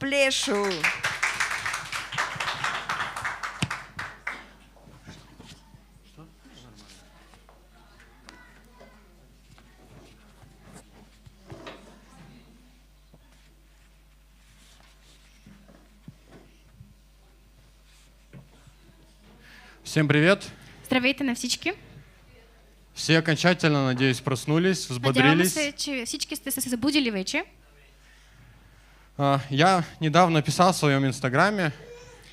Плешу. Всем привет. Здравейте на всички. Все окончательно, надеюсь, проснулись, взбодрились. Надяваме се, че всички сте се събудили вече. А, я недавно писал в своем инстаграме.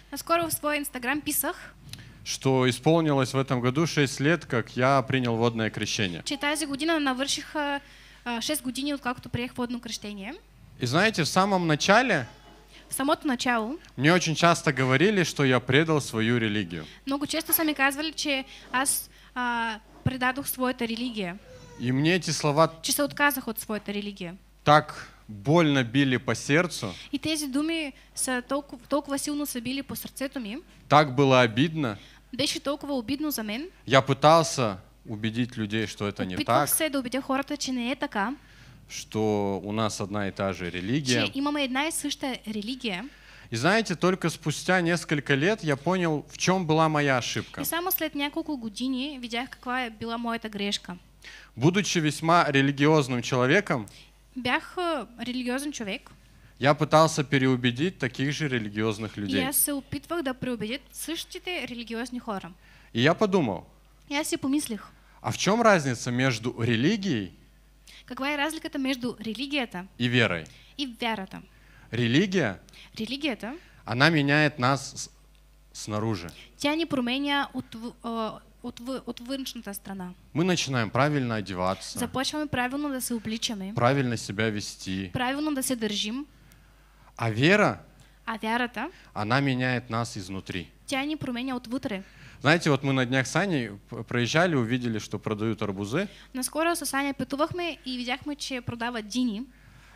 А Скоро в свой инстаграм писах. Что исполнилось в этом году 6 лет, как я принял водное крещение. Читази година навършиха 6 а, години, откакто приех водное крещение. И знаете, в самом начале в самом начале. мне очень часто говорили, что я предал свою религию. Много часто сами ми казвали, че аз а, предадох религию. И мне эти слова... Че се отказах от своята религия. Так больно били по сердцу. И тези думи са толкова, толкова силно са били по сърцето ми. Так было обидно. Беше толкова обидно за мен. Я пытался убедить людей, что это не так. се да убедя хората, че не е така. Что у нас одна и та же религия. Че имаме една и съща религия. И знаете, только спустя несколько лет я понял, в чем была моя ошибка. И само след няколко години видях каква была моя моята грешка. Будучи весьма религиозным человеком, Бях э, религиозен човек. Я пытался переубедить таких же религиозных людей. Я се опитвах да преубедит същите религиозни хора. И я подумал. Я си помислих. А в чем разница между религией Каква е разликата между религията и верой? И вярата. Религия религията она меняет нас снаружи. Тя ни променя от, а, от ви, от выншнута страна. Мы начинаем правильно одеваться. Започваме правильно да се обличаме. Правильно себя вести. Правильно да се държим. А вера? А вярата? Она меняет нас изнутри. Тя ни променя отвътре. Знаете, вот мы на днях с Аней проезжали, увидели, что продают арбузы. Наскоро с Аней пътувахме и видяхме, че продават дини.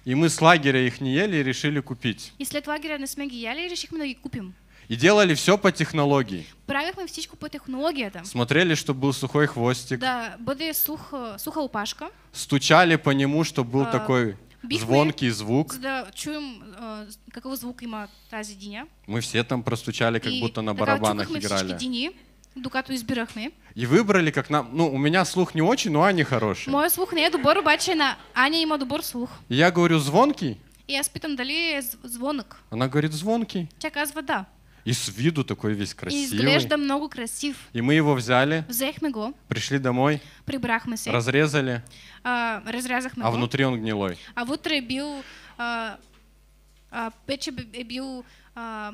И мы с лагеря их не ели и решили купить. И след лагеря не сме ги яли и решихме да ги купим. И делали все по технологии. Правихме всичко по технологии там. Смотрели, чтобы был сухой хвостик. Да, бъде сух, суха упашка. Стучали по нему, чтобы был а, такой бихме, звонкий звук. да чуем, э, какого звука има тази диня. Мы все там простучали, как И будто на барабанах играли. И Дини, докато избирахме. И выбрали, как нам... Ну, у меня слух не очень, но Ани хороший. Мой слух не е добър, обаче на Аня има добор слух. я говорю, звонкий? И я спитам, дали звонок. Она говорит, звонкий. Тя казва, да. И с виду такой весь красивый. И изглежда много красив. И мы его взяли. го. Пришли домой. Прибрахме Разрезали. А, разрезахме а внутри он гнилой. А внутри бил... А, а, пече бил... А,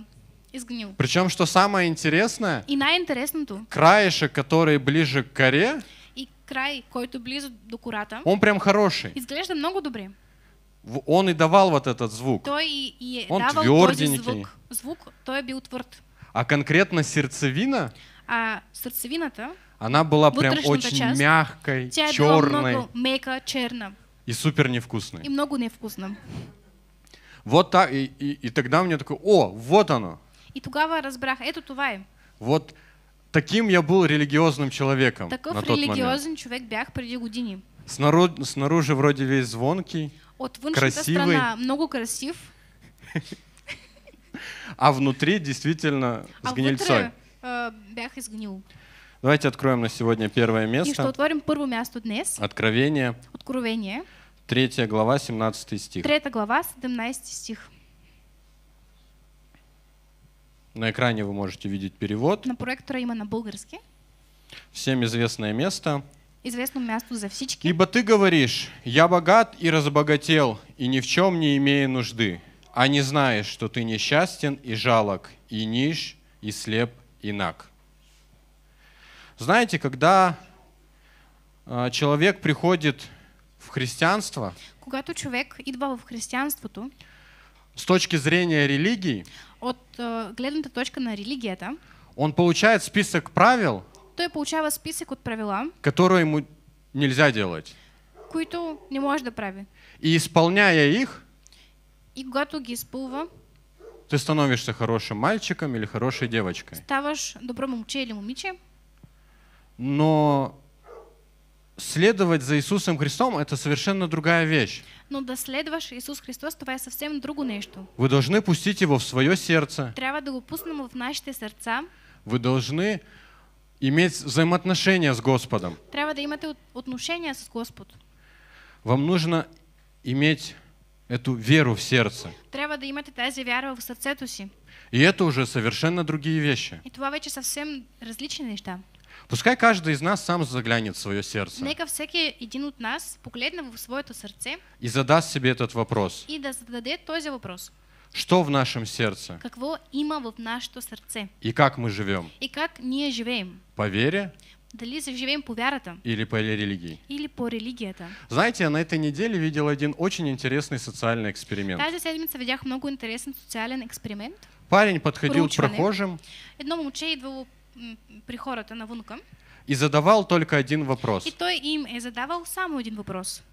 изгнил. Причем, что самое интересное... И на наинтересното. Краешек, который ближе к коре... И край, който близо до кората... Он прям хороший. Изглежда много добре. Он и давал вот этот звук. Той і Он давав тверденький. Звук, звук той бил тверд. А конкретно сердцевина? А сердцевина то? Она была прям очень часть, мягкой, черной. Мека, черно. И супер невкусной. И много невкусным. Вот так, и, и, и тогда мне такой, о, вот оно. И тугава разбрах, а это тувай. Вот таким я был религиозным человеком Таков на тот религиозный момент. человек бях преди години. Снаружи, снаружи вроде весь звонкий. От вынь, страна много красив. А внутри действительно а с гнильцой. Э, бях изгнил. Давайте откроем на сегодня первое место. И что отворим первое место днес? Откровение. Откровение. Третья глава, 17 стих. Третья глава, 17 стих. На экране вы можете видеть перевод. На проекторе именно болгарский. Всем известное место известно място за всички. Ибо ты говоришь, я богат и разбогател, и ни в чем не имея нужды, а не знаешь, что ты несчастен и жалок, и ниш, и слеп, и наг. Знаете, когда а, человек приходит в христианство, когато человек идвал в христианство то с точки зрения религии, от э, гледната точка на религията, он получает список правил, той получава списък от правила, которые ему нельзя делать. които не можешь да прави. И исполняя их, И когато ги изпълва, ты становишься хорошим мальчиком или хорошей девочкой. ставаш добро момче или момиче, Но следовать за Иисусом Христом – это совершенно другая вещь. но да следваш Исус Христос, това совсем съвсем друго Вы должны пустить его в свое сердце. Трябва да го пуснем в нашите сърца, Вы должны иметь взаимоотношения с Господом. Трябва да имате отношения с Господ. Вам нужно иметь эту веру в сердце. Трябва да имате тази вяра в сърцето си. И это уже совершенно другие вещи. И това вече совсем различные неща. Пускай каждый из нас сам заглянет в свое сердце. Нека всеки един от нас погледне в свое сърце. И задаст себе этот вопрос. И да зададе този вопрос. Что в нашем сердце? Какво има в нашето сердце? И как мы живем? И как не живем? По вере? Дали живем по вярата? Или по религии? Или по религията. Знаете, я на этой неделе видел один очень интересный социальный эксперимент. Тази седмица видях много интересен социален експеримент. Парень подходил к прохожим. Едно момче идвало при хората навънка. И задавал только один вопрос. И той им е задавал само один вопрос.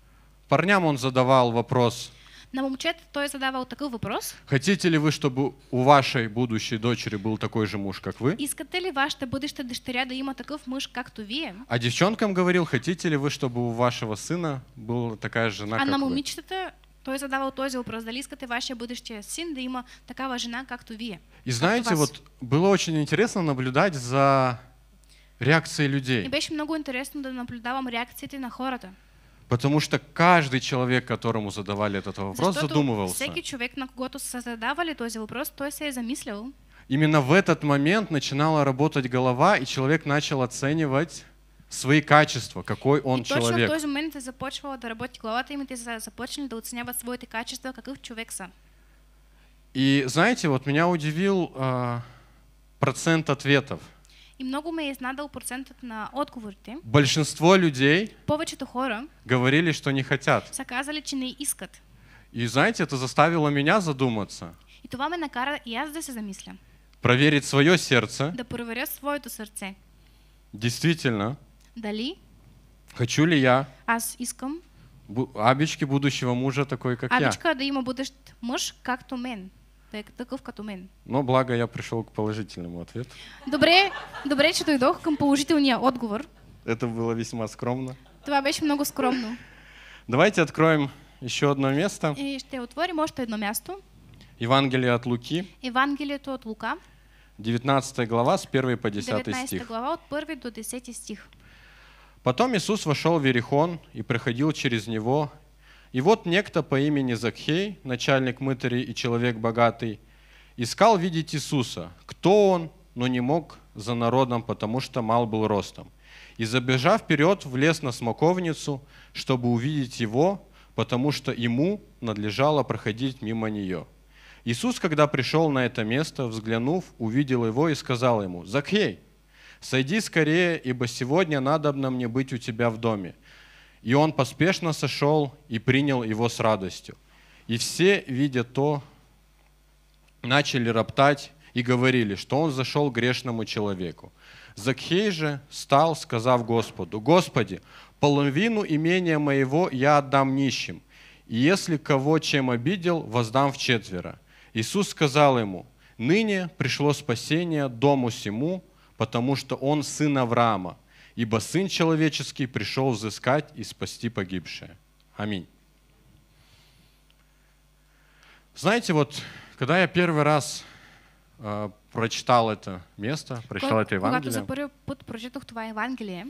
Парням он задавал вопрос. На Мумчет той задавал такой вопрос. Хотите ли вы, чтобы у вашей будущей дочери был такой же муж, как вы? Искате ли вашата будуща дъщеря да има такъв муж, как ту вие? А девчонкам говорил, хотите ли вы, чтобы у вашего сына была такая жена, а как на момичетата той задавал тот же вопрос, дали искате ваше будущее сын да има такава жена, как ту вие? И знаете, вот было очень интересно наблюдать за реакцией людей. И беше много интересно да наблюдавам реакции на хората. Потому что каждый человек, которому задавали этот вопрос, Защото задумывался. Всякий человек, на кого-то задавали този вопрос, то себя и замислил. Именно в этот момент начинала работать голова, и человек начал оценивать свои качества, какой он и человек. Точно в тот момент ты започвала да работать главата, и ты започнали да оценивать свои качества, каких человек са. И знаете, вот меня удивил э, процент ответов. И много ме е изнадал процентът на отговорите. Большинство людей повечето хора говорили, что не хотят. Са казали, че не искат. И знаете, это заставило меня задуматься. И това ме накара и аз да се замисля. Проверить свое сердце. Да проверя своето сердце. Действительно. Дали? Хочу ли я? Аз искам. Бу абички будущего мужа такой, как Абичка я. Абичка да има муж как то мен. Так, таков като мен. Но благо я пришел к положительному ответу. Добре, добре, че дойдох към положителния отговор. Это было весьма скромно. Това беше много скромно. Давайте откроем еще одно место. И ще отворим още одно место. Евангелие от Луки. Евангелието от Лука. 19 глава с 1 по 10 стих. 19 глава от 1 до 10 стих. Потом Иисус вошел в Иерихон и проходил через него, и вот некто по имени Закхей, начальник мытарей и человек богатый, искал видеть Иисуса, кто он, но не мог за народом, потому что мал был ростом. И забежав вперед, влез на смоковницу, чтобы увидеть его, потому что ему надлежало проходить мимо нее. Иисус, когда пришел на это место, взглянув, увидел его и сказал ему, «Закхей, сойди скорее, ибо сегодня надобно мне быть у тебя в доме». И он поспешно сошел и принял его с радостью. И все, видя то, начали роптать и говорили, что он зашел грешному человеку. Закхей же стал, сказав Господу, «Господи, половину имения моего я отдам нищим, и если кого чем обидел, воздам в четверо». Иисус сказал ему, «Ныне пришло спасение дому сему, потому что он сын Авраама, ибо Сын Человеческий пришел взыскать и спасти погибшие. Аминь. Знаете, вот когда я первый раз э, прочитал это место, прочитал это Евангелие. Когато за първи път прочитах това Евангелие.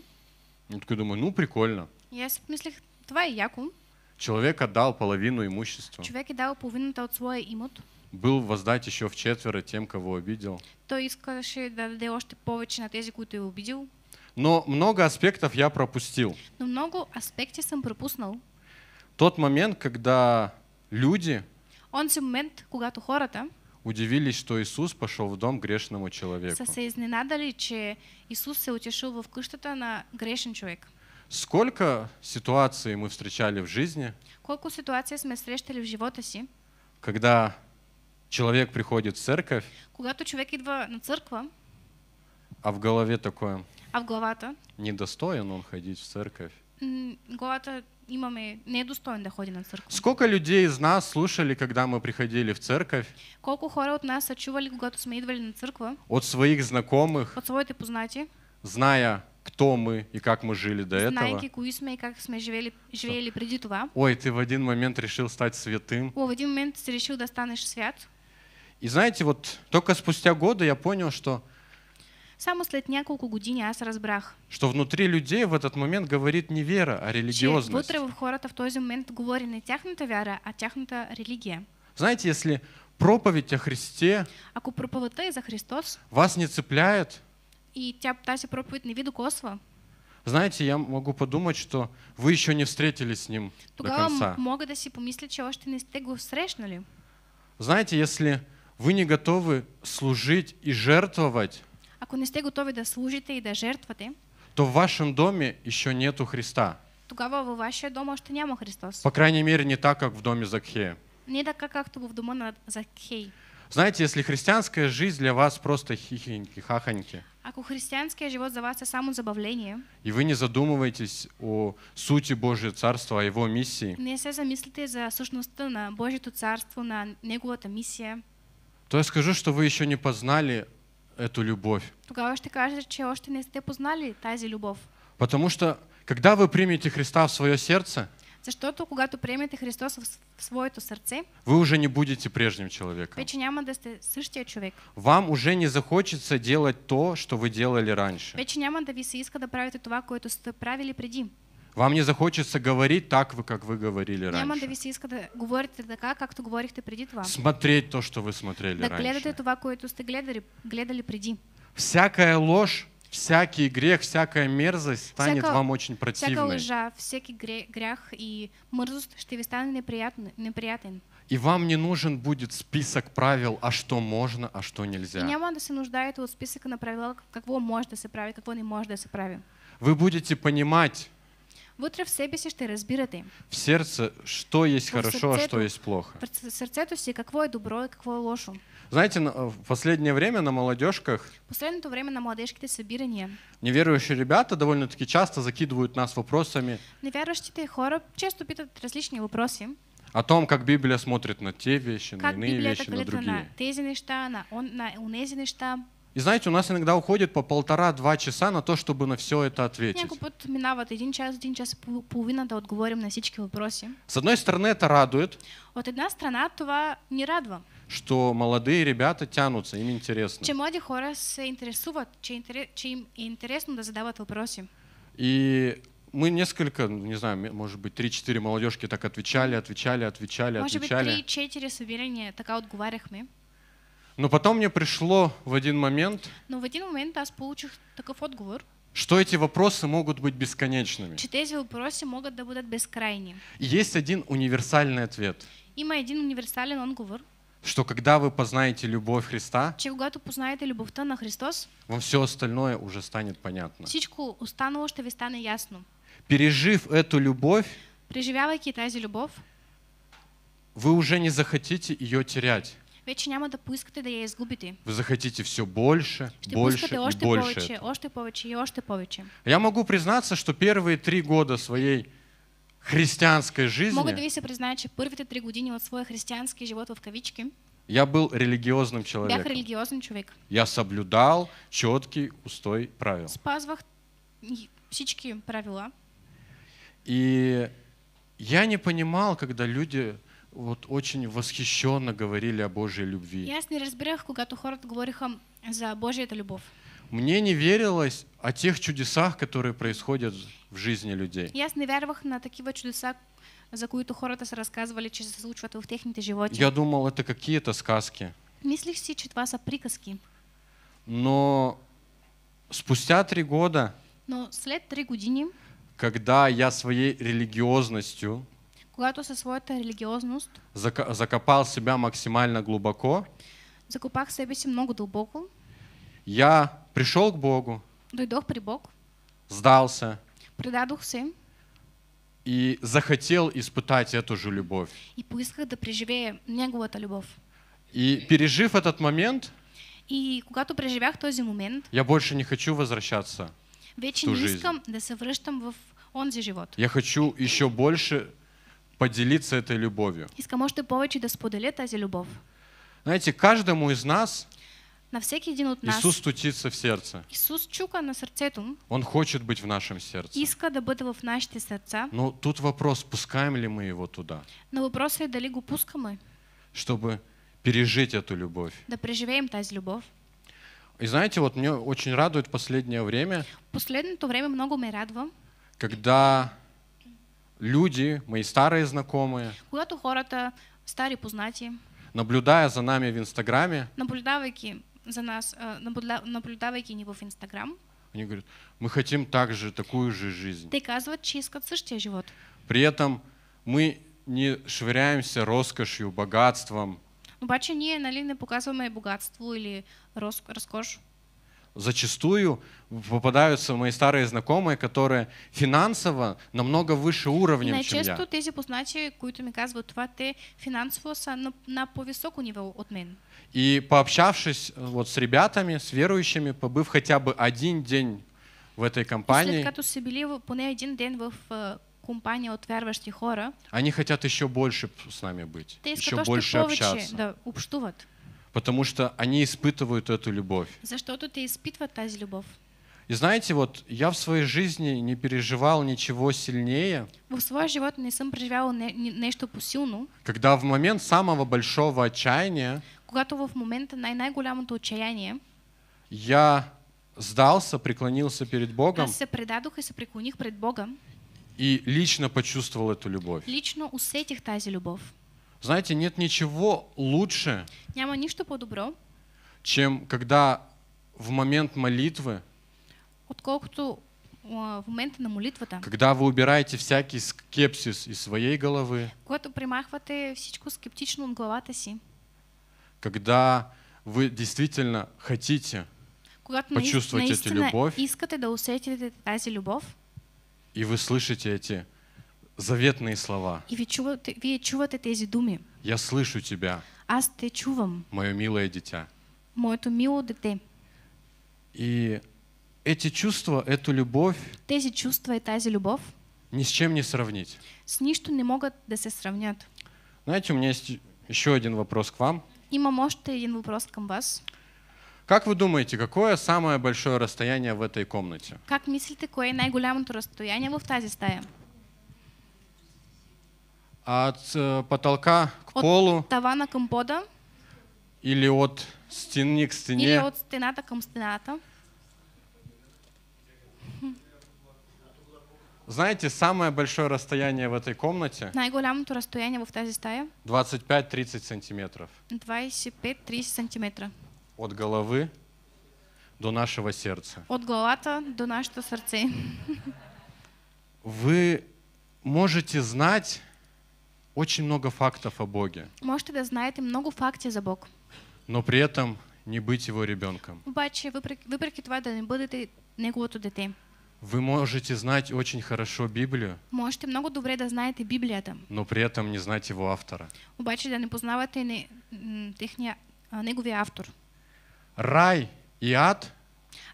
Я такой думаю, ну прикольно. Я аз мислех, това е Человек отдал половину имущества. Човек е половину половината от своя имот. Был воздать еще в четверо тем, кого обидел. есть, искаше да даде още повече на тези, които е обидел. Но много аспектов я пропустил. Но много аспектов сам пропустил, Тот момент, когда люди он момент, когато хората удивились, что Иисус пошел в дом грешному человеку. Са се изненадали, че Иисус се утешил в къщата на грешен човек. Сколько ситуаций мы встречали в жизни? Колко ситуации сме встречали в живота си? Когда человек приходит в церковь. Когато човек идва на църква. А в голове такое. А в главата? Недостоин он ходить в церковь. Главата имаме недостоин да ходи на церковь. Сколько людей из нас слушали, когда мы приходили в церковь? Колко хора от нас са чували, когато сме идвали на църква? От своих знакомых? От своите познати? Зная, кто мы и как мы жили до Знайки, этого. Знайки, кои сме и как сме живели, живели преди това. Ой, ты в один момент решил стать святым. О, в один момент ты решил да станешь свят. И знаете, вот только спустя годы я понял, что Само след няколко години аз разбрах. Что внутри людей в этот момент говорит не вера, а религиозность. Вътре в хората в този момент говори не тяхната вера, а тяхната религия. Знаете, если проповедь о Христе Ако проповедта за Христос вас не цепляет, и тя, тази проповедь не ви докосва, знаете, я могу подумать, что вы еще не встретились с ним до конца. Мога да си помисля, че още не сте го срещнали. Знаете, если вы не готовы служить и жертвовать, ако не сте готови да служите и да жертвате, то в вашем доме еще нету Христа. Тогава във вашия дом още няма Христос. По крайней мере, не так, как в доме Закхея. Не така, както в дома на Закхей. Знаете, если христианская жизнь для вас просто хихоньки, хахоньки. Ако христианская живот за вас это само забавление. И вы не задумываетесь о сути Божьего Царства, о его миссии. Не все замислите за сущность на Божьего царства, на неговата миссия. То я скажу, что вы еще не познали эту любовь. Тогава ще кажа, че още не сте познали тази любов. Потому что, когда вы примете Христа в свое сердце, Защото когато приемете Христос в своето сърце, вы уже не будете прежним человеком. Вече няма да сте същия човек. Вам уже не захочется делать то, что вы делали раньше. Вече няма да ви се иска да правите това, което сте правили преди. Вам не захочется говорить так, как вы говорили раньше. Няма да ви се иска да говорите така, както говорихте преди Смотреть то, что вы смотрели раньше. Да гледате това, което сте гледали, гледали преди. Всякая ложь, всякий грех, всякая мерзость станет всяка, вам очень противной. Всякая лжа, всякий грех и мерзость что ви стане неприятен. неприятен. И вам не нужен будет список правил, а что можно, а что нельзя. И няма да се нуждаете от списъка на правила, какво може да се прави, не можно да Вы будете понимать, Вътре в себе си ще разбирате. В сердце что есть хорошо, а что есть плохо. В сердцето си какво е добро и какво е лошо. Знаете, э, в последнее время на молодежках Последното время на младежките събирания неверующие ребята довольно-таки часто закидывают нас вопросами. Неверующие хора често питат различни вопроси. О том, как Библия смотрит на те вещи, на иные вещи, на другие. На тези неща, на, он, на унези неща. И знаете, у нас иногда уходит по полтора-два часа на то, чтобы на все это ответить. Някой път один час, один час и половина да отговорим на всички вопросы. С одной стороны, это радует. Вот одна страна этого не радва. Что молодые ребята тянутся, им интересно. Чем млади хора се интересуват, че, им интересно да задават вопросы. И мы несколько, ну, не знаю, может быть, три-четыре молодежки так отвечали, отвечали, отвечали, отвечали. Может быть, 3-4 собирания така отговаряхме. Но потом мне пришло в один момент. Но в один момент аз получих такой отговор. Что эти вопросы могут быть бесконечными? Че тези вопросы могут да будут бескрайни. есть один универсальный ответ. Има один универсальный отговор. Что когда вы познаете любовь Христа, че когато познаете любовь на Христос, вам все остальное уже станет понятно. Всичко останало что ви станет ясно. Пережив эту любовь, преживявайки тази любовь, вы уже не захотите ее терять. Вече няма да поискате да я изгубите. Вы захотите все больше, Ще больше и още больше. Повече, още повече и още повече. Я могу признаться, что первые три года своей христианской жизни. Мога да ви се признать, что первые три години от своя християнски живота в кавички. Я был религиозным человеком. Бях религиозен човек. Я соблюдал четкий устой правил. Спазвах всички правила. И я не понимал, когда люди вот очень восхищенно говорили о Божьей любви. Јас не разбирав эту хорот говорихам за это любовь. Мне не верилось о тех чудесах, которые происходят в жизни людей. Јас не верував на такива чудеса, за които хората са рассказывали, че се случват в техните животе. Я думал, это какие-то сказки. Мислих си, че това приказки. Но спустя три года, Но след три години, когда я своей религиозностью Когато със своята религиозност зак закопал себя максимально глубоко, закопах себе си много дълбоко, я пришел к Богу, дойдох при Бог, сдался, предадох се, и захотел испытать эту же любовь. И поисках да преживее неговата любовь. И пережив этот момент, и когато преживях този момент, я больше не хочу возвращаться вече в ту не искам жизнь. да се връщам в онзи живот. Я хочу еще больше поделиться этой любовью. Искам още повече да споделя тази любовь. Знаете, каждому из нас на всеки един от нас Иисус стучится в сердце. Иисус чука на сердце тум. Он хочет быть в нашем сердце. Иска да бъде в нашите сърца. Но тут вопрос, пускаем ли мы его туда? Но вопрос е дали го пускаме. Чтобы пережить эту любовь. Да преживеем тази любовь. И знаете, вот мне очень радует последнее время. Последнее то время много меня радва. Когда люди, мои старые знакомые, Когато хората, стари познати, наблюдая за нами в Инстаграме, наблюдавайки за нас, э, а, наблюда- наблюдавайки ни в Инстаграм, они говорят, мы хотим также такую же жизнь. доказывают, че искат същия живот. При этом мы не швыряемся роскошью, богатством, ну Обаче ние нали, не показваме богатство или рос- разкош зачастую попадаются мои старые знакомые, которые финансово намного выше уровня, ніж я. Найчасто ті позначі, які мені кажуть, това те финансово, са на, на повисоку нівел от мен. И пообщавшись э, вот с ребятами, с верующими, побыв хотя бы один день в этой компании. След като са били поне один день в э, компании от вярващи хора. Они хотят еще больше с нами быть, еще больше общаться. Да, общуват потому что они испытывают эту любовь. За что тут и испытывают тази любовь? И знаете, вот я в своей жизни не переживал ничего сильнее. В своей жизни не сам переживал нечто посильно. Когда в момент самого большого отчаяния. Когда в момент най най-голямото отчаяние. Я сдался, преклонился перед Богом. Аз се предадох и се преклоних пред Богом. И лично почувствовал эту любовь. Лично усетих тази любовь. Знаете, нет ничего лучше, Няма нищо по-добро, чем когда в момент молитвы, отколкото а, в момента на молитвата, когда вы убираете всякий скепсис из своей головы, когато примахвате всичко скептично от главата си, когда вы действительно хотите когато наис- Почувствуйте эту наистина любовь. искате да усетите тази любовь. и вы слышите эти заветные слова. И І від чувати, відчувати тези думи. Я слышу тебя, Аз те чувам, мое милое дитя. моето мило дете. И эти чувства, эту любовь Тези чувства и тази любовь? ни с чем не сравнить. с нищо не могут да се сравнят. Знаете, у меня есть еще один вопрос к вам. Има още един въпрос към вас. Как вы думаете, какое самое большое расстояние в этой комнате? Как мислите, кое е най-голямото разстояние в тази стая? от э, потолка к от полу. тавана към пода. Или от стены к стене. Или от стената към стената. Знаете, самое большое расстояние в этой комнате? Най-голямото разстояние в тази стая? 25-30 сантиметров. 25-30 сантиметров. От головы до нашего сердца. От главата до нашего сердца. Вы можете знать очень много фактов о Боге. Можете да знаете много фактів за Бог. Но при этом не быть его ребенком. Бачи, вопреки това да не бъдете неговото дете. Вы можете знать очень хорошо Библию. Можете много добре да знаете там. Но при этом не знать его автора. Обаче да не познавате не, техния, а, неговия автор. Рай и ад –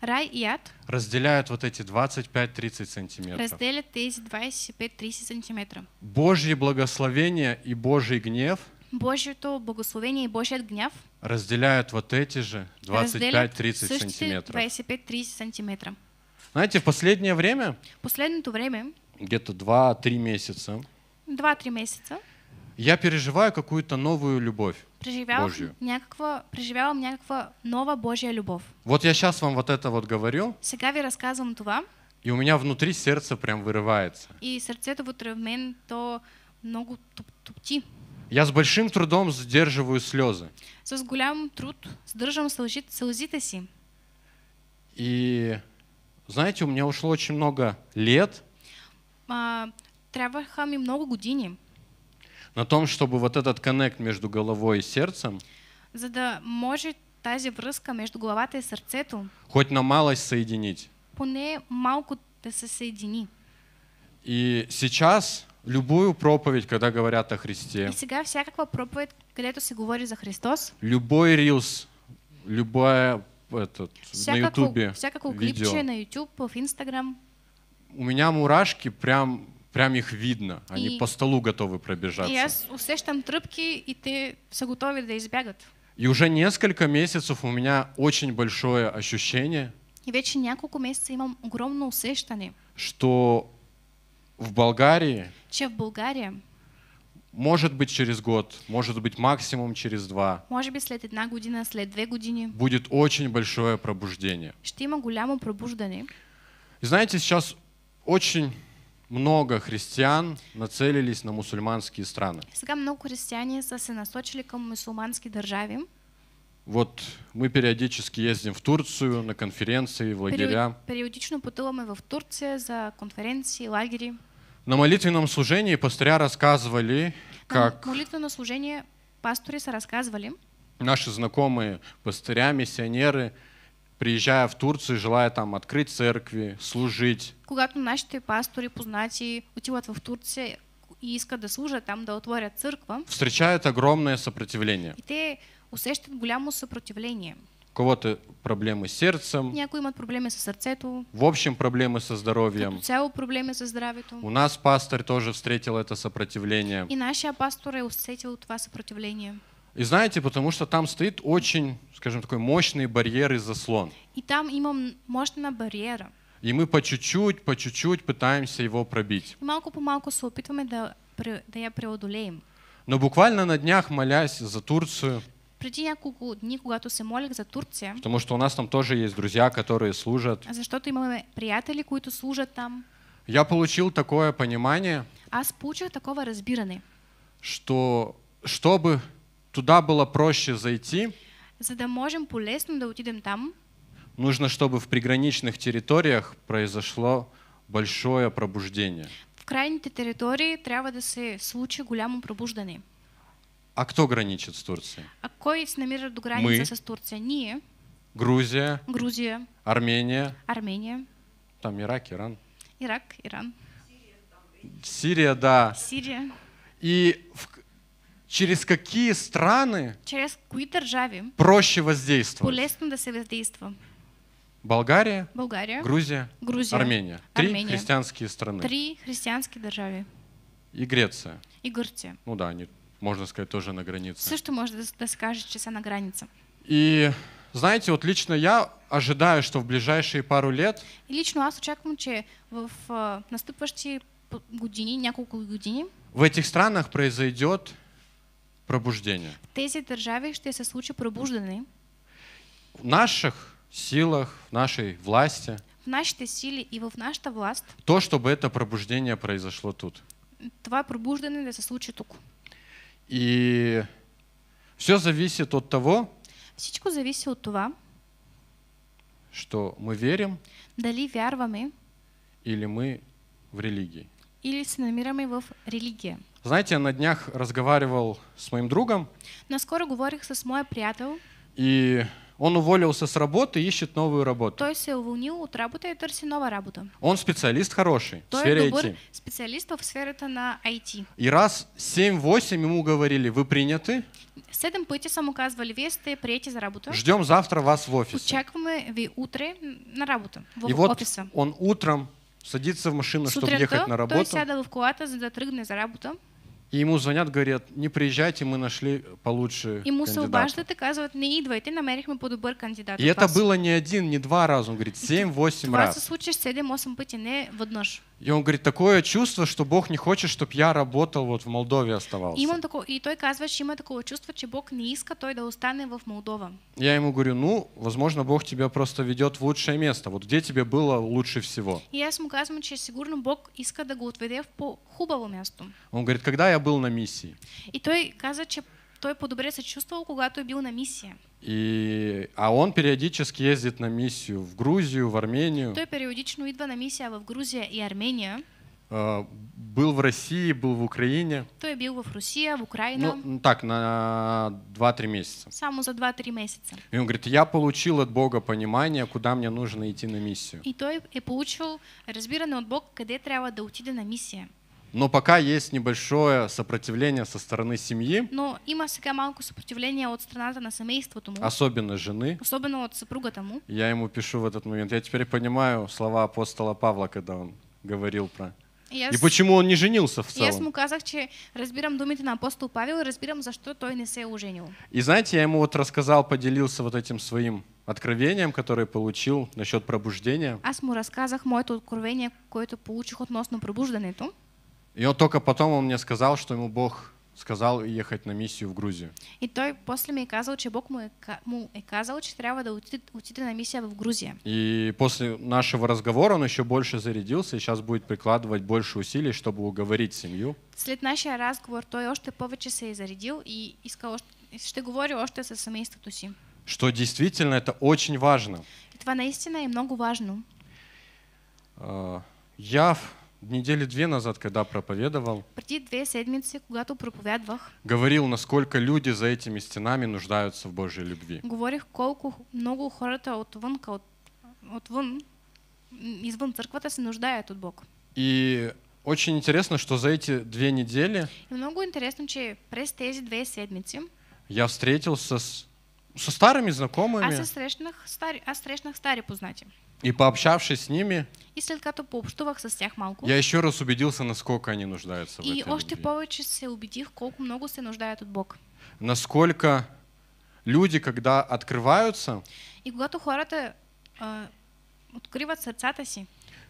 Рай и ад разделяют вот эти 25-30 сантиметров. Разделят эти 25-30 сантиметров. Божье благословение и Божий гнев Божье то благословение и Божий гнев. разделяют вот эти же 25-30 сантиметров. 25-30 сантиметров. Знаете, в последнее время, последнее время где-то 2-3 месяца, 2-3 месяца, я переживаю какую-то новую любовь приживял Божью. Някаква, приживяла някаква нова Божия любовь. Вот я сейчас вам вот это вот говорю. Сега ви рассказывам това. И у меня внутри сердце прям вырывается. И сердцето вътре в мен то много тупти. Я с большим трудом сдерживаю слезы. С голям труд сдерживам слезите си. И знаете, у меня ушло очень много лет. А, трябваха ми много години на том, чтобы вот этот коннект между головой и сердцем за да може тази връзка между главата и сърцето хоть на малость соединить. Поне малко да се съедини. И сейчас любую проповедь, когда говорят о Христе. И сега всякаква когда это все говори за Христос. Любой рилс, любая этот, всякако, на Ютубе. Всякакво видео. клипче на YouTube, в Инстаграм. У меня мурашки прям Прям их видно. Они и, по столу готовы пробежаться. И аз усещам тръпки и ты все готовы, да избягат. И уже несколько месяцев у меня очень большое ощущение. И вече несколько месяцев имам огромно усещане. Что в Болгарии. Че в Болгария. Может быть через год, может быть максимум через два. Может быть след една година, след две години. Будет очень большое пробуждение. Что има голямо пробуждане. И знаете, сейчас очень много христиан нацелились на мусульманские страны. Сега много христиане са се насочили към мусульмански държави. Вот мы периодически ездим в Турцию на конференции, в лагеря. Периодично путуваме в Турция за конференции, лагери. На молитвенном служении пастыря рассказывали, как... На молитвенном служении пастыри рассказывали. Наши знакомые пастыря, миссионеры, приезжая в Турцию, желая там открыть церкви, служить. Когда Когато нашите пастори, и отиват в Турции и искат да служат там, да отворят церковь. встречают огромное сопротивление. И те усещат голямо съпротивление. У кого-то проблемы с сердцем. Някои имат проблемы со сердцем. В общем, проблемы со здоровьем. Цяло проблемы со здоровьем. У нас пастор тоже встретил это сопротивление. И наши пасторы е усетил сопротивление. И знаете, потому что там стоит очень скажем, такой мощный барьер и заслон. И там имам мощная барьер. И мы по чуть-чуть, по чуть-чуть пытаемся его пробить. И малку по малку се да, да я преодолеем. Но буквально на днях, молясь за Турцию, преди няколко дни, когато се молих за Турция. Потому что у нас там тоже есть друзья, которые служат. А Защото имаме приятели, които служат там. Я получил такое понимание. Аз получих такого разбиране. Что чтобы туда было проще зайти за да можем по да отидем там, нужно, чтобы в приграничных территориях произошло большое пробуждение. В крайней территории трябва да се случи голямо пробуждане. А кто граничит с Турцией? А кой се намира до границы Мы, с Турцией? Ние. Грузия. Грузия. Армения. Армения. Там Ирак, Иран. Ирак, Иран. Сирия, да. Сирия. И в, через какие страны через кои проще воздействовать? да се Болгария, Болгария Грузия, Грузия, Армения. Три Армения. христианские страны. Три христианские держави. И Греция. И Греция. Ну да, они, можно сказать, тоже на границе. Все, что можно да скажешь, часа на границе. И знаете, вот лично я ожидаю, что в ближайшие пару лет... И лично аз очаквам, че в наступающие години, няколко години... В этих странах произойдет пробуждение. В тези държави ще се случи пробуждане. В наших силах, в нашей власти. В нашей силе и в нашей власть. То, чтобы это пробуждение произошло тут. Това пробуждение да се случи тук. И все зависит от того, Всичко зависит от того, что мы верим, дали вярваме, или мы в религии или с намираме в религии. Знаете, на днях разговаривал с моим другом. На Наскоро говорих с моим приятелем. И он уволился с работы и ищет новую работу. То есть уволил от работы и търси новую работу. Он специалист хороший Той в сфере IT. специалистов в сфере это на IT. И раз 7-8 ему говорили, вы приняты. С этим са му указывали вие сте приети за работа. Ждем завтра вас в офис. Очакваме ви утре на работу в и вот он утром садится в машину, чтобы ехать на работу. в за И ему звонят, говорят, не приезжайте, мы нашли получше Ему обаждат и казват, не идвайте, намерихме мы добър кандидат. И это было не один, не два раза, он говорит, семь-восемь раз. Това се случи 7-8 пъти, не веднъж. И он говорит, такое чувство, что Бог не хочет, чтобы я работал вот в Молдове оставался. Имам тако... И той казва, что има такое чувство, что Бог не иска той да остане в Молдова. Я ему говорю, ну, возможно, Бог тебя просто ведет в лучшее место. Вот где тебе было лучше всего? И я ему казвам, что сигурно Бог иска да го отведе в по-хубаво место. Он говорит, когда я был на миссии? И той каза, что той подобре се чувствовал, когато е бил на мисия. И, а он периодически ездит на миссию в Грузию, в Армению. Той периодично идва на миссия, а в Грузия и Армения. Uh, был в России, был в Украине. То и был в России, в Украине. Ну, так, на 2-3 месяца. Само за 2-3 месяца. И он говорит, я получил от Бога понимание, куда мне нужно идти на миссию. И то и получил разбирание от Бога, къде трябва да уйти на миссию. Но пока есть небольшое сопротивление со стороны семьи. Но има сега малко съпротивление от страната на семейство тому, Особенно жены. Особенно от супруга тому. Я ему пишу в этот момент. Я теперь понимаю слова апостола Павла, когда он говорил про Yes. И почему он не женился в целом? Yes, му казах, че разбирам думите на апостол Павел и разбирам защо той не се уженил. И знаете, я ему вот рассказал, поделился вот этим своим откровением, которое получил насчет пробуждения. Аз му разказах моето откровение, което получих относно пробуждането. И вот только потом он мне сказал, что ему Бог сказал ехать на миссию в Грузию. И той после мне сказал, что Бог ему му что трябва да отиде на миссию в Грузию. И после нашего разговора он еще больше зарядился и сейчас будет прикладывать больше усилий, чтобы уговорить семью. След нашия разговор той още повече се зарядил и искал, ще говорил, что със семейството си. Что действительно это очень важно. Это това наистина е много важно. А, я недели две назад, когда проповедовал, седмицы, когато говорил, насколько люди за этими стенами нуждаются в Божьей любви. Говорих колко много хората отвънка, от, от отвън, извън църквата се нуждает от Бог. И очень интересно, что за эти две недели И много интересно, че през тези две седмици я встретился с, со старыми знакомыми. Аз срещнах стари, а срещнах стари познати. И пообщавшись с ними, и Я еще раз убедился, насколько они нуждаются в и этой още повече се убедих колко много се нуждаят от Бог. Насколько люди, когда открываются, и когато хората э, открывают сердца си,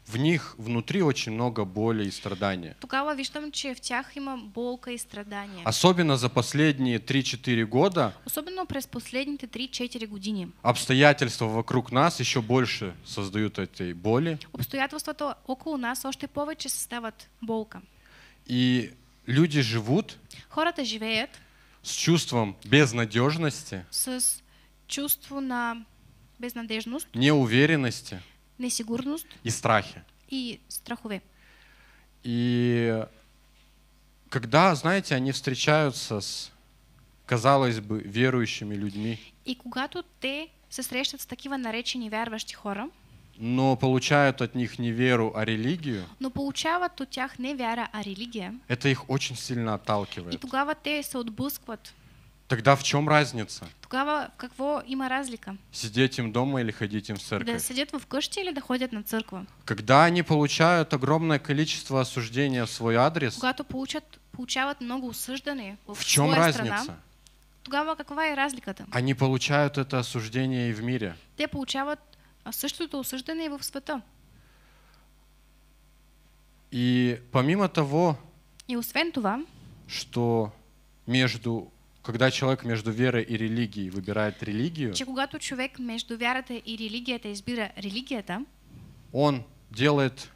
в них внутри очень много боли и страдания. Тогава виждам, че в тях има болка и страдания. Особенно за последние 3-4 года. Особенно през последните 3-4 години. Обстоятельства вокруг нас еще больше создают этой боли. Обстоятельства то около нас още повече създават болка. И люди живут. Хората живеят. С чувством безнадежности. С чувством на безнадежность. Неуверенности несигурност и страхи. И страхове. И когда, знаете, они встречаются с, казалось бы, верующими людьми. И когда те се срещат с такива наречени вярващи хора, но получают от них не веру, а религию. Но получават от тях не вера а религия. Это их очень сильно отталкивает. И тогава те се отблъскват Тогда в чем разница? Тогава какво има разлика? Сидеть им дома или ходить им в церковь? Да сидят в коште или доходят на церковь? Когда они получают огромное количество осуждения в свой адрес? Когато получат, получают много осуждений в, в чем разница? Страна, тогава какова и разлика там? Они получают это осуждение и в мире. Те получают същото осуждение и в света. И помимо того, и освен това, что между когда человек между верой и религией выбирает религию, че когато човек между вярата и религията избира религията, он делает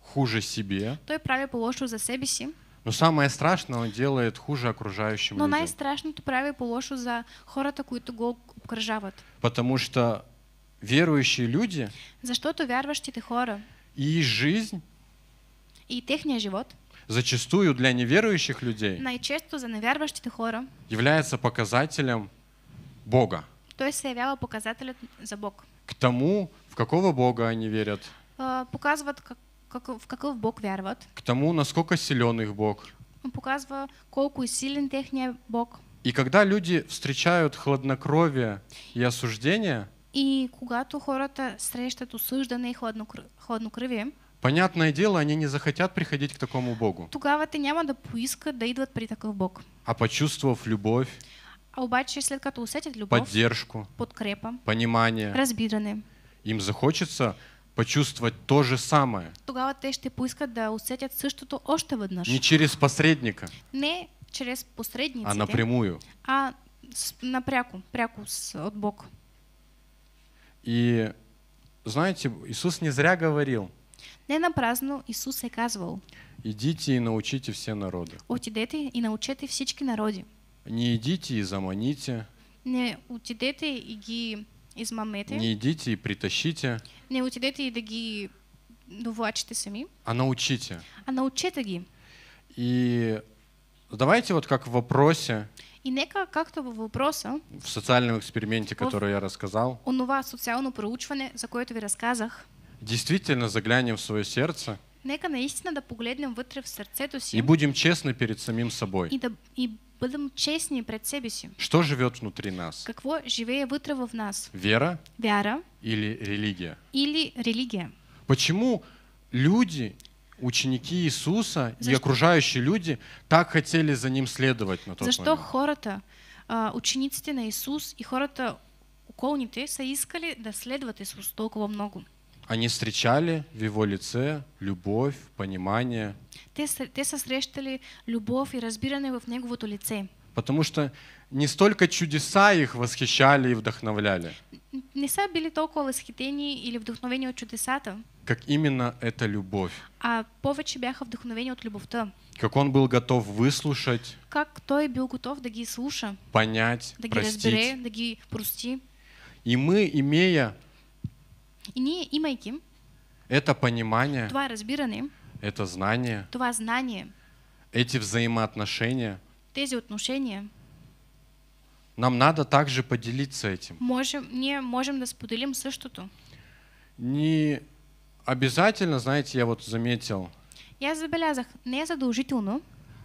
хуже себе. То прави по положу за себе си. Но самое страшное он делает хуже окружающим Но людям. Но най-страшното прави по-лошо за хората, които го обкръжават. Потому что верующие люди Защото вярващите хора и жизнь и техния живот зачастую для неверующих людей Найчесто за невярващите хора является показателем Бога. то есть явява показателем за Бог. К тому, в какого Бога они верят. Э, показывает как, в каков Бог вярват. К тому, насколько силен их Бог. показывает колко силен техния Бог. И когда люди встречают хладнокровие и осуждение, и когато хората срещат осъждане и хладнокръвие, Понятное дело, они не захотят приходить к такому Богу. Тогава ты няма да поиска да идват при такъв Бог. А почувствовав любовь, а обаче след като усетят любовь, поддержку, подкрепа, понимание, разбиране, им захочется почувствовать то же самое. Тогава те ще поискат да усетят същото още веднъж. Не через посредника. Не через посредниците. А напрямую. А напряку, пряку с, от Бог. И знаете, Иисус не зря говорил – не напразно Иисус е казвал. Идите и научите все народы. Отидете и научите всички народи. Не идите и заманите. Не отидете и ги измамете. Не идите и притащите. Не отидете и да ги довлачите сами. А научите. А научите ги. И давайте вот как в вопросе. И нека как-то в вопроса. В социальном эксперименте, который я рассказал. у вас социално проучване, за което я рассказах действительно заглянем в свое сердце. Нека наистина да погледнем вътре в сърцето си. И будем честны перед самим собой. И да и бъдем честни пред себе си. Что живет внутри нас? Какво живее вътре в нас? Вера? Вяра? Или религия? Или религия. Почему люди ученики Иисуса Защо? и окружающие люди так хотели за ним следовать на тот Защо момент? хората, а, учениците на Иисус и хората околните са искали да следват Исус толкова много? Они встречали в его лице любовь, понимание. Те, те са любовь и разбиране в неговото лице. Потому что не столько чудеса их восхищали и вдохновляли. Не са были только възхитени или вдохновение от чудесата. Как именно эта любовь. А повече бяха вдохновени от любовта. Как он был готов выслушать. Как той был готов да ги слуша. Понять, да простить. Ги разбере, да ги прости. И мы, имея и не имейки. Это понимание. Твои разбираны. Это знание. Твои знания. Эти взаимоотношения. Тези отношения. Нам надо также поделиться этим. Можем, не можем да споделим то Не обязательно, знаете, я вот заметил. Я забелязах, не задължително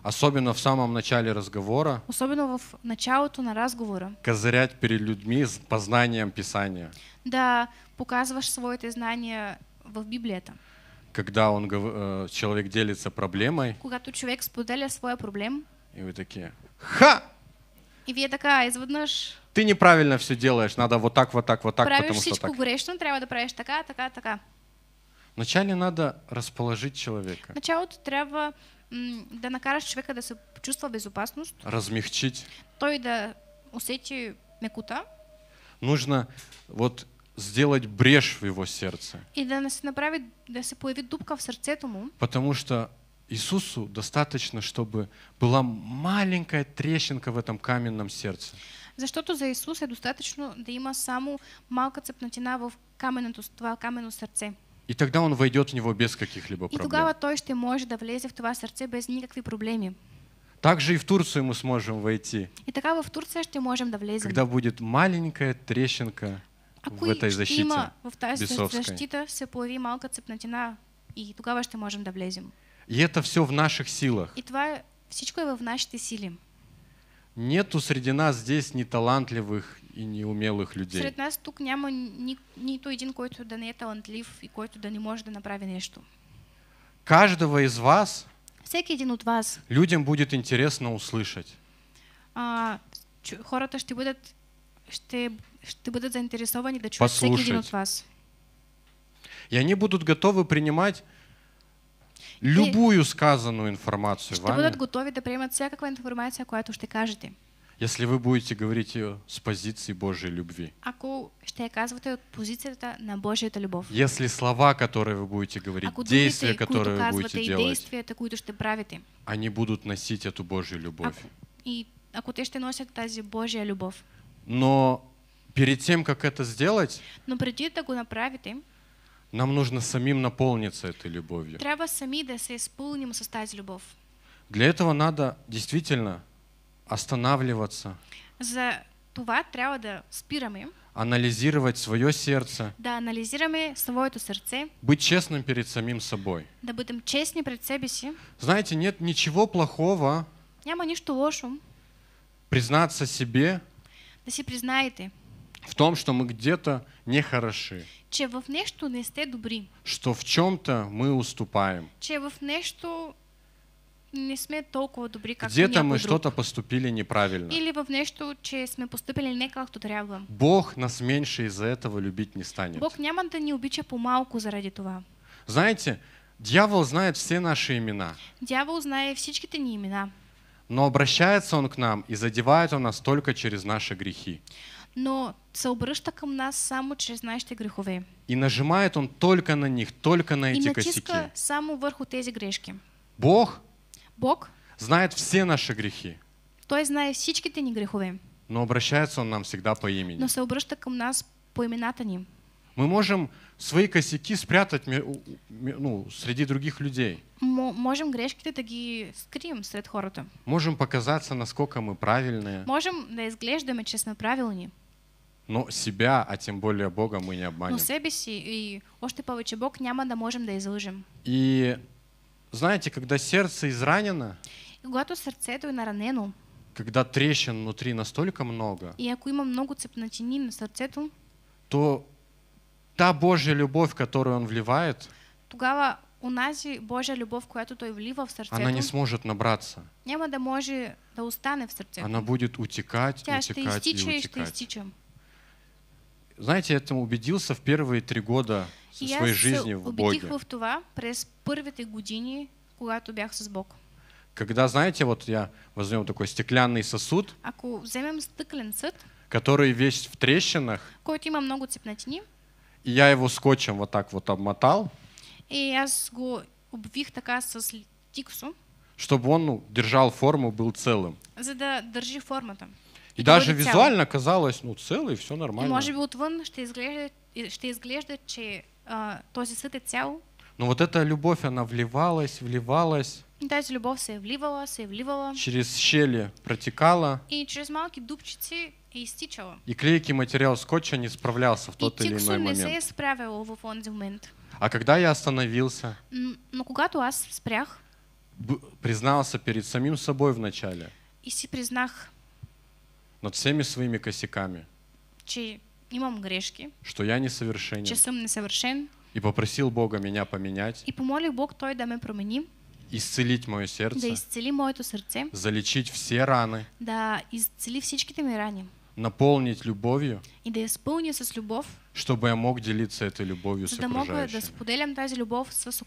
особенно в самом начале разговора, особенно в началото на разговора, козырять перед людьми с познанием Писания. Да, показываешь свои знания в Библии. Когда он, э, человек делится проблемой, когда тут человек споделя свою проблему, и вы такие, ха! И вы такая, изводнешь. Ты неправильно все делаешь, надо вот так, вот так, вот так, Правишь потому что так. грешно, ну, треба да правишь така, така, така. Вначале надо расположить человека. Начало треба да накараш човека да се чувства безопасност. Размягчить. Той да усети мекота. Нужно вот сделать брешь в его сердце. И да се направи, да се появи дупка в сърцето му. Потому что Иисусу достаточно, чтобы была маленькая трещинка в этом каменном сердце. За что то за Иисуса достаточно, да има само малка цепнатина в каменното, това каменно сердце. И тогда он войдет в него без каких-либо проблем. И тогава той ще може да влезе в това сердце без никаких проблем. Так же и в Турцию мы сможем войти. И такава в Турцию, ще можем да влезем. Когда будет маленькая трещинка Ако в этой защите в тази бесовской. защита се появи малка цепнатина, и тогава ще можем да влезем. И это все в наших силах. И това всичко е в нашите сили. Нету среди нас здесь ни талантливых, и неумелых людей. Серед нас тук няма ни, нито един, който да не е талантлив и който да не може да направи нещо. Каждого из вас Всеки един от вас людям будет интересно услышать. А, хората ще бъдат, ще, ще бъдат заинтересовани да чуят всеки един от вас. И они будут готовы принимать любую сказанную информацию ще будут готовы бъдат готови да приемат всякаква информация, която ще кажете. Если вы будете говорить с позиции Божьей любви. Ако ще я казвате от позицията на Божията любов. Если слова, которые вы будете говорить, действия, которые вы будете делать, они будут носить эту Божью любовь. и ако те ще носят тази Божия любов. Но перед тем, как это сделать, но преди да го направите, нам нужно самим наполниться этой любовью. Треба сами да се исполним любов. Для этого надо действительно останавливаться. За това трябва да спираме. Анализировать свое сердце. Да анализируем своето сердце. Быть честным перед самим собой. Да будем честны перед себе си. Знаете, нет ничего плохого. Няма ничто лошо. Признаться себе. Да си признаете. В том, что мы где-то не хороши. Че в нечто не сте добри. Что в чем-то мы уступаем. Че в нечто не сме толкова добри, както Где-то мы что-то поступили неправильно. Или в нещо, че сме поступили не както трябва. Бог нас меньше из-за этого любить не станет. Бог няма да ни обича по-малко заради това. Знаете, дьявол знает все наши имена. Дьявол знает всичките ни имена. Но обращается он к нам и задевает он нас только через наши грехи. Но се обръща към нас само через нашите грехове. И нажимает он только на них, только на эти и косяки. И само върху тези грешки. Бог Бог знает все наши грехи. Той знає ты не грехове. Но обращается он нам всегда по имени. Но се обръща към нас по имената ни. Мы можем свои косяки спрятать ну, среди других людей. М можем грешки да ги скрием сред хората. Можем показаться, насколько мы правильные. Можем да изглеждаме, че сме правилни. Но себя, а тем более Бога, мы не обманем. Но себе си и още повече Бог няма да можем да излъжем. И знаете, когда сердце изранено, когато сърцето е наранено, когда трещин внутри настолько много, и ако има много цепнатини на сърцето, то та Божья любовь, которую он вливает, тогава унази Божья любовь, която той влива в сърцето, она не сможет набраться. Няма да може да остане в сърцето. Она будет утекать, Тя утекать ще изтича, и утекать. Ще изтича знаете, я этому убедился в первые три года своей жизни в Боге. Я в това през първите години, когато бях с Бог. Когда, знаете, вот я возьмем такой стеклянный сосуд, Ако вземем стъклен съд, который весь в трещинах, който има много цепнатини, и я его скотчем вот так вот обмотал, и я го обвих така с тиксу, чтобы он ну, держал форму, был целым. За да държи формата. І навіть візуально казалось, ну целый, все нормально. І, може бути він, що изглежда, що изглежда, чи а, този сит е цял. Но ну, вот эта любовь, она вливалась, вливалась. Да, любовь се вливалась, се вливала. Через щели протекала. И через малки дубчики истичала. И клейкий материал скотча не справлялся в тот или иной момент. не се справил в онзи момент. А когда я остановился? Но когато аз спрях. Признался перед самим собой вначале. И си признах над всеми своими косяками. Чи имам грешки. Что я несовершенен. Че съм И попросил Бога меня поменять. И помолих Бог той да ме промени. Исцелить мое сердце. Да исцели моето сърце. Залечить все раны. Да исцели всичките ми рани. Наполнить любовью. И да исполни с любовь. Чтобы я мог делиться этой любовью э, с окружающими. Да мога да споделям тази с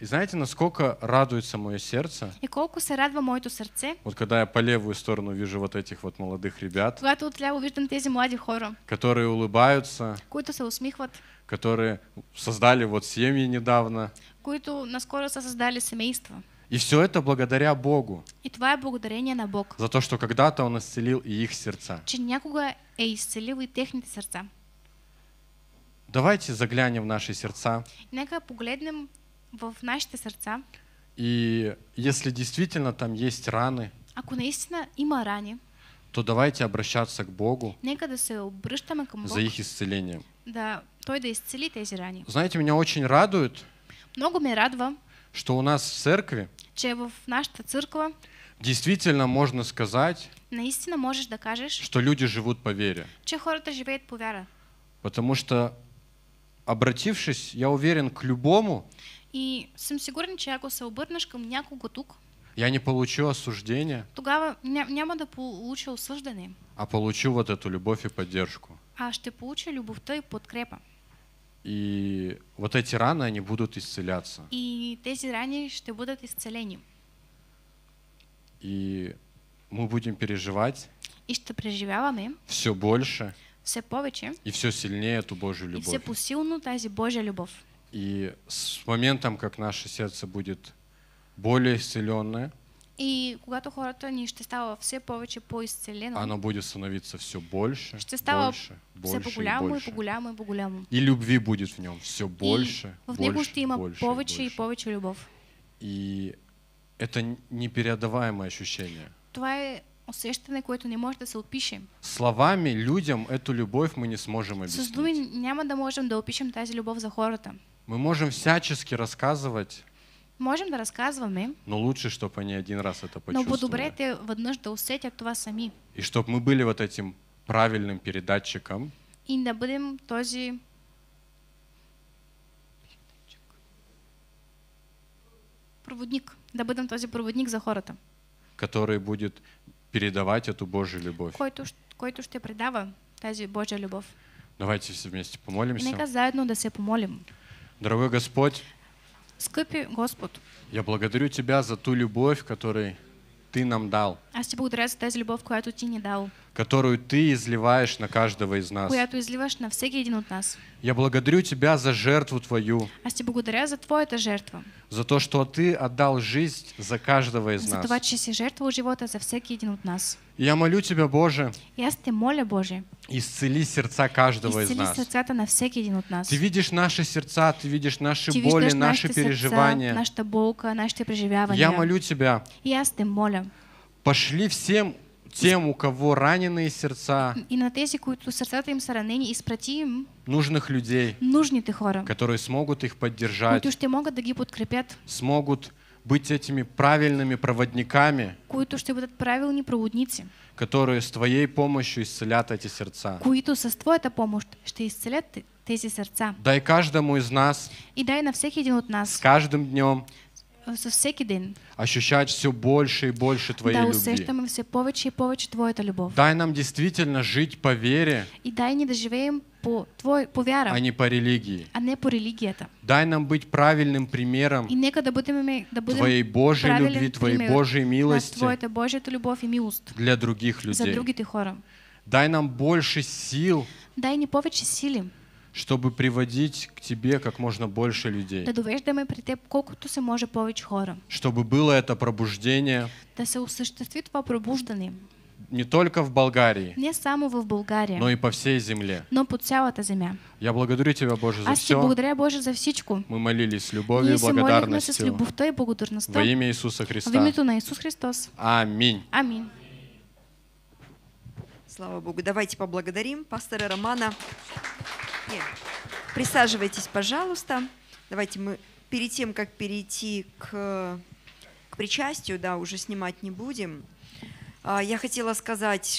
и знаете, насколько радуется мое сердце? И колко се радва моето сердце? Вот когда я по левую сторону вижу вот этих вот молодых ребят. Когда Когато отляво виждам тези молодые хора. Которые улыбаются. кой-то се усмихват. Которые создали вот семьи недавно. кой-то наскоро са създали семейство. И все это благодаря Богу. И твое благодарение на Бог. За то, что когда-то Он исцелил и их сердца. Че някога и исцелил и техните сердца. Давайте заглянем в наши сердца. Нека погледнем в нашите сердца. И если действительно там есть раны, ако наистина има рани, то давайте обращаться к Богу нека да се обръщаме към Бог, за их исцеление. Да, той да исцели тези рани. Знаете, меня очень радует, много ме радва, что у нас в церкви, че в нашата църква, действительно можно сказать, наистина можеш да кажеш, что люди живут по вере. Че хората живеют по вера. Потому что, обратившись, я уверен, к любому, и сам сигурен, че ако се обърнеш към някого тук, я не получу осуждения. Тогава няма да получа осъждане. А получу вот эту любовь и поддержку. А ще получа любовта и подкрепа. И вот эти раны, они будут исцеляться. И тези раны ще будут исцелени. И мы будем переживать. И ще преживяваме. Все больше. Все повече. И все сильнее эту Божью любовь. И все посилно тази Божья любовь. И с моментом, как наше сердце будет более исцеленное, и когда хората ни ще става все повече по-изцелено, оно будет становиться все больше, ще става больше, все по-голямо и, больше. и по-голямо и по-голямо. И любви будет в нем все больше, и в него больше, има больше, повече и повече любовь, И это непередаваемое ощущение. Това е усещане, което не може да се опише. Словами людям эту любовь мы не сможем объяснить. С думи няма да можем да опишем тази любов за хората. Мы можем всячески рассказывать. Можем да рассказываме. Но лучше, чтобы они один раз это почувствовали. Но по-добре те веднъж да усетят това сами. И чтобы мы были вот этим правильным передатчиком. И да будем този проводник, да будем този проводник за хората. Который будет передавать эту Божью любовь. Кой Който, който ще предава тази Божья любовь. Давайте все вместе помолимся. И нека заедно да се помолим. Дорогой Господь, Скъпи Господь я благодарю Тебя за ту любовь, которую Ты нам дал. Аз Тебе благодаря за тази любовь, которую Ты не дал которую Ты изливаешь на каждого из нас. Която изливаешь на всеки един от нас. Я благодарю Тебя за жертву Твою. Аз Ти благодаря за твою это жертву. За то, что Ты отдал жизнь за каждого из за нас. За това, че си жертвал живота за всеки един от нас. Я молю Тебя, Боже. Я с тобой молю, Боже. Исцели сердца каждого исцели из нас. Исцели сердцата на всеки един от нас. Ты видишь наши сердца, Ты видишь наши ты боли, наши переживания. Сердца, наша болка, наши переживания. Я молю Тебя. Я с тобой молю. Пошли всем тем, у кого раненые сердца, и на тези, които сърцата им са ранени, изпрати им нужных людей, нужните хора, которые смогут их поддержать, които ще могат да ги подкрепят, смогут быть этими правильными проводниками, които ще бъдат правилни проводници, которые с твоей помощью исцелят эти сердца, които с твоята помощ ще исцелят тези сердца. Дай каждому из нас, и дай на всех един от нас, с каждым днем, Э, ощущать все больше и больше Твоей да, любви. все повече и повече Твоята любовь. Дай нам действительно жить по вере. И дай не да по, твой, по вяра. А не по религии. А не по религии это. Дай нам быть правильным примером. И нека да будем, да будем Твоей Божьей любви, Твоей Божьей милости. Твоята Божията любов и милост. Для других людей. За другите хора. Дай нам больше сил. Дай не повече сили чтобы приводить к тебе как можно больше людей. Да довеждаме при теб колкото се може повече хора. Чтобы было это пробуждение. Да се осъществи това пробуждане. Не только в Болгарии. Не само в Болгарии. Но и по всей земле. Но по цялата земя. Я благодарю тебя, Боже, за Аз все. благодаря, Боже, за всичко. Мы молились с любовью и благодарностью. С любовта и благодарността. Во имя Иисуса Христа. В името на Иисус Христос. Аминь. Аминь. Слава Богу. Давайте поблагодарим пастора Романа. Нет. Присаживайтесь, пожалуйста. Давайте мы перед тем, как перейти к, к причастию, да, уже снимать не будем. А, я хотела сказать,